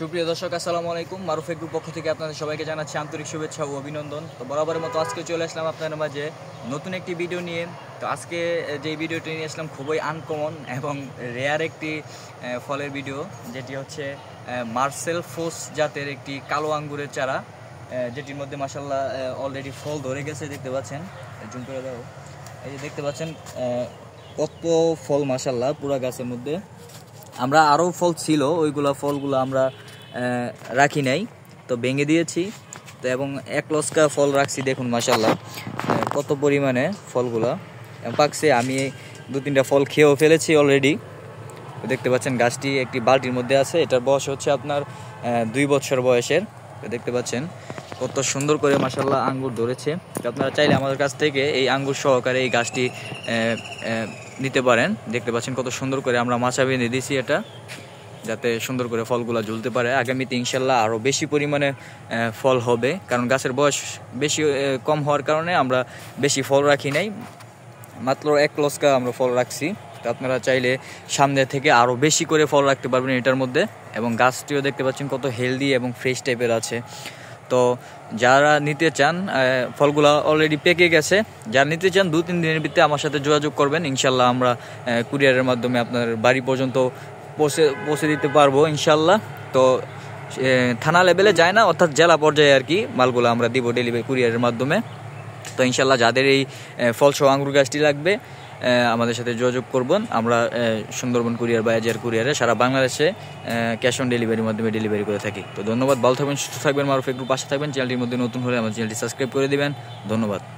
সুপ্রিয় দর্শক আসসালামু আলাইকুম মারুফ গ্রুপ পক্ষ থেকে আপনাদের সবাইকে জানাচ্ছি আন্তরিক শুভেচ্ছা ও অভিনন্দন তো বরাবরের মতো আজকে চলে আসলাম আপনার মাঝে নতুন একটি ভিডিও নিয়ে তো আজকে যে ভিডিওটি নিয়ে আসলাম খুবই আনকমন এবং রেয়ার একটি ফলের ভিডিও যেটি হচ্ছে মার্সেল ফোস জাতের একটি কালো আঙ্গুরের চারা যেটির মধ্যে মাসাল্লাহ অলরেডি ফল ধরে গেছে দেখতে পাচ্ছেন জুম করে দাও এই যে দেখতে পাচ্ছেন কত ফল মাসাল্লাহ পুরা গাছের মধ্যে আমরা আরও ফল ছিল ওইগুলা ফলগুলো আমরা রাখি নাই তো ভেঙে দিয়েছি তো এবং এক লস্কা ফল রাখছি দেখুন মাসাল্লাহ কত পরিমাণে ফলগুলা পাকছে আমি দু তিনটা ফল খেয়েও ফেলেছি অলরেডি দেখতে পাচ্ছেন গাছটি একটি বালতির মধ্যে আছে এটার বয়স হচ্ছে আপনার দুই বছর বয়সের দেখতে পাচ্ছেন কত সুন্দর করে মাসাল্লাহ আঙ্গুর ধরেছে আপনারা চাইলে আমাদের কাছ থেকে এই আঙ্গুর সহকারে এই গাছটি নিতে পারেন দেখতে পাচ্ছেন কত সুন্দর করে আমরা মাছা বেঁধে দিয়েছি এটা যাতে সুন্দর করে ফলগুলো ঝুলতে পারে আগামীতে ইনশাল্লাহ আরও বেশি পরিমাণে ফল হবে কারণ গাছের বয়স বেশি কম হওয়ার কারণে আমরা বেশি ফল রাখি নাই মাত্র এক লস্কা আমরা ফল রাখছি তো আপনারা চাইলে সামনে থেকে আরও বেশি করে ফল রাখতে পারবেন এটার মধ্যে এবং গাছটিও দেখতে পাচ্ছেন কত হেলদি এবং ফ্রেশ টাইপের আছে তো যারা নিতে চান ফলগুলো অলরেডি পেকে গেছে যারা নিতে চান দু তিন দিনের ভিত্তিতে আমার সাথে যোগাযোগ করবেন ইনশাল্লাহ আমরা কুরিয়ারের মাধ্যমে আপনার বাড়ি পর্যন্ত পৌঁছে পৌঁছে দিতে পারবো ইনশাল্লাহ তো থানা লেভেলে যায় না অর্থাৎ জেলা পর্যায়ে আর কি মালগুলো আমরা দিব ডেলিভারি কুরিয়ারের মাধ্যমে তো ইনশাল্লাহ যাদের এই ফলসহ আঙ্গুর গাছটি লাগবে আমাদের সাথে যোগাযোগ করবেন আমরা সুন্দরবন কুরিয়ার বা এজিয়ার কুরিয়ারে সারা বাংলাদেশে ক্যাশ অন ডেলিভারির মাধ্যমে ডেলিভারি করে থাকি তো ধন্যবাদ ভালো থাকবেন সুস্থ থাকবেন মারুফ একটু পাশে থাকবেন চ্যানেলটির মধ্যে নতুন হলে আমার চ্যানেলটি সাবস্ক্রাইব করে দেবেন ধন্যবাদ